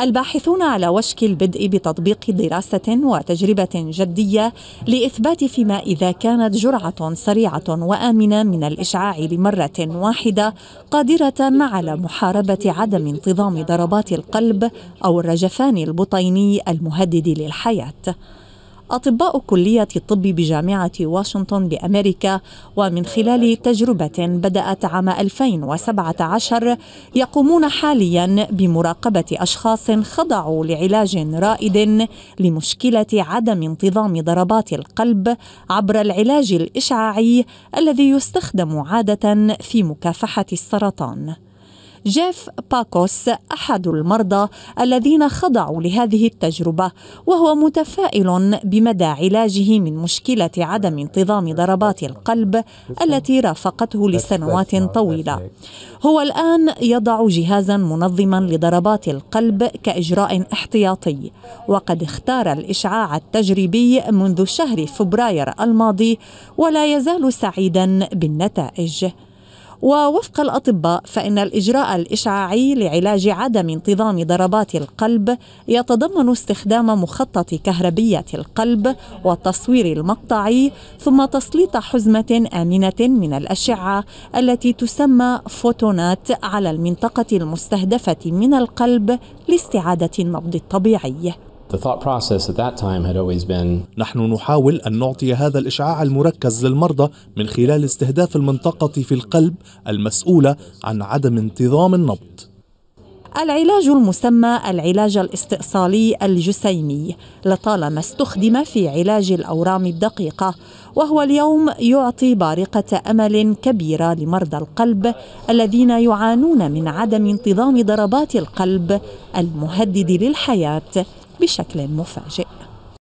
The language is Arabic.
الباحثون على وشك البدء بتطبيق دراسة وتجربة جدية لإثبات فيما إذا كانت جرعة سريعة وآمنة من الإشعاع لمرة واحدة قادرة على محاربة عدم انتظام ضربات القلب أو الرجفان البطيني المهدد للحياة. أطباء كلية الطب بجامعة واشنطن بأمريكا ومن خلال تجربة بدأت عام 2017 يقومون حاليا بمراقبة أشخاص خضعوا لعلاج رائد لمشكلة عدم انتظام ضربات القلب عبر العلاج الإشعاعي الذي يستخدم عادة في مكافحة السرطان جيف باكوس أحد المرضى الذين خضعوا لهذه التجربة وهو متفائل بمدى علاجه من مشكلة عدم انتظام ضربات القلب التي رافقته لسنوات طويلة هو الآن يضع جهازا منظما لضربات القلب كإجراء احتياطي وقد اختار الإشعاع التجريبي منذ شهر فبراير الماضي ولا يزال سعيدا بالنتائج ووفق الأطباء فإن الإجراء الإشعاعي لعلاج عدم انتظام ضربات القلب يتضمن استخدام مخطط كهربية القلب والتصوير المقطعي ثم تسليط حزمة آمنة من الأشعة التي تسمى فوتونات على المنطقة المستهدفة من القلب لاستعادة النبض الطبيعي نحن نحاول أن نعطي هذا الإشعاع المركز للمرضى من خلال استهداف المنطقة في القلب المسؤولة عن عدم انتظام النبض. العلاج المسمى العلاج الاستئصالي الجسيمي لطالما استخدم في علاج الاورام الدقيقه وهو اليوم يعطي بارقه امل كبيره لمرضى القلب الذين يعانون من عدم انتظام ضربات القلب المهدد للحياه بشكل مفاجئ